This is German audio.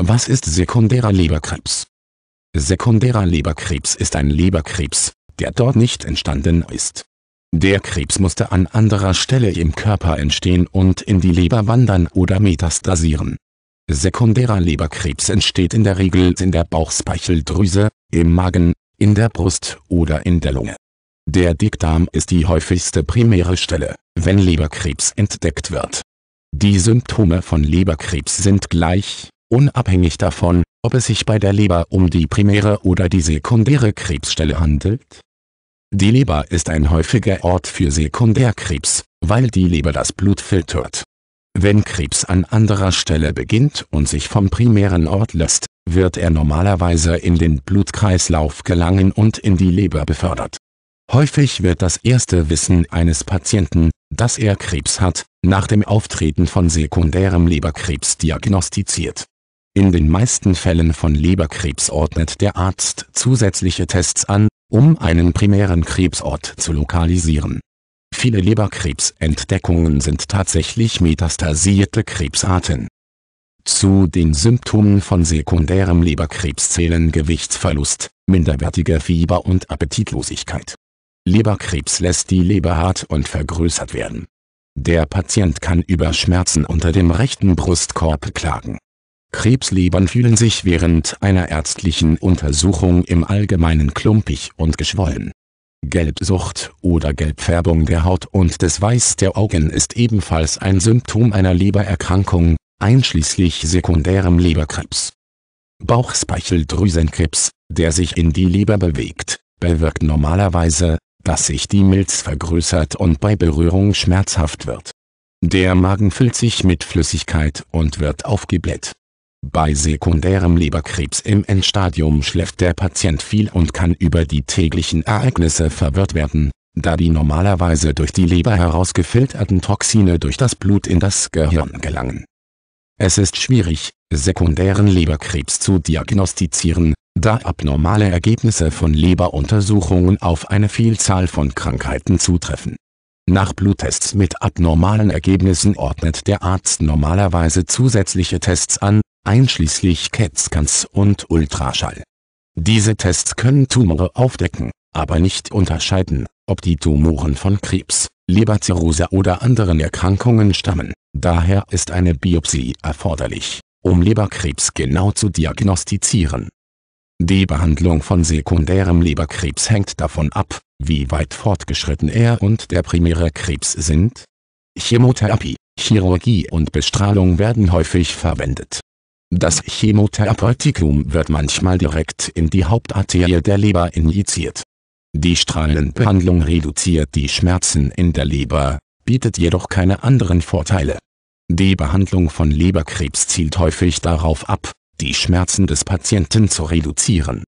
Was ist sekundärer Leberkrebs? Sekundärer Leberkrebs ist ein Leberkrebs, der dort nicht entstanden ist. Der Krebs musste an anderer Stelle im Körper entstehen und in die Leber wandern oder metastasieren. Sekundärer Leberkrebs entsteht in der Regel in der Bauchspeicheldrüse, im Magen, in der Brust oder in der Lunge. Der Dickdarm ist die häufigste primäre Stelle, wenn Leberkrebs entdeckt wird. Die Symptome von Leberkrebs sind gleich, Unabhängig davon, ob es sich bei der Leber um die primäre oder die sekundäre Krebsstelle handelt? Die Leber ist ein häufiger Ort für Sekundärkrebs, weil die Leber das Blut filtert. Wenn Krebs an anderer Stelle beginnt und sich vom primären Ort löst, wird er normalerweise in den Blutkreislauf gelangen und in die Leber befördert. Häufig wird das erste Wissen eines Patienten, dass er Krebs hat, nach dem Auftreten von sekundärem Leberkrebs diagnostiziert in den meisten Fällen von Leberkrebs ordnet der Arzt zusätzliche Tests an, um einen primären Krebsort zu lokalisieren. Viele Leberkrebsentdeckungen sind tatsächlich metastasierte Krebsarten. Zu den Symptomen von sekundärem Leberkrebs zählen Gewichtsverlust, minderwertiger Fieber und Appetitlosigkeit. Leberkrebs lässt die Leber hart und vergrößert werden. Der Patient kann über Schmerzen unter dem rechten Brustkorb klagen Krebslebern fühlen sich während einer ärztlichen Untersuchung im Allgemeinen klumpig und geschwollen. Gelbsucht oder Gelbfärbung der Haut und des Weiß der Augen ist ebenfalls ein Symptom einer Lebererkrankung, einschließlich sekundärem Leberkrebs. Bauchspeicheldrüsenkrebs, der sich in die Leber bewegt, bewirkt normalerweise, dass sich die Milz vergrößert und bei Berührung schmerzhaft wird. Der Magen füllt sich mit Flüssigkeit und wird aufgebläht. Bei sekundärem Leberkrebs im Endstadium schläft der Patient viel und kann über die täglichen Ereignisse verwirrt werden, da die normalerweise durch die Leber herausgefilterten Toxine durch das Blut in das Gehirn gelangen. Es ist schwierig, sekundären Leberkrebs zu diagnostizieren, da abnormale Ergebnisse von Leberuntersuchungen auf eine Vielzahl von Krankheiten zutreffen nach Bluttests mit abnormalen Ergebnissen ordnet der Arzt normalerweise zusätzliche Tests an, einschließlich CAT-Scans und Ultraschall. Diese Tests können Tumore aufdecken, aber nicht unterscheiden, ob die Tumoren von Krebs, Leberzirrhose oder anderen Erkrankungen stammen. Daher ist eine Biopsie erforderlich, um Leberkrebs genau zu diagnostizieren die Behandlung von sekundärem Leberkrebs hängt davon ab, wie weit fortgeschritten er und der primäre Krebs sind. Chemotherapie, Chirurgie und Bestrahlung werden häufig verwendet. Das Chemotherapeutikum wird manchmal direkt in die Hauptarterie der Leber injiziert. Die Strahlenbehandlung reduziert die Schmerzen in der Leber, bietet jedoch keine anderen Vorteile. Die Behandlung von Leberkrebs zielt häufig darauf ab, die Schmerzen des Patienten zu reduzieren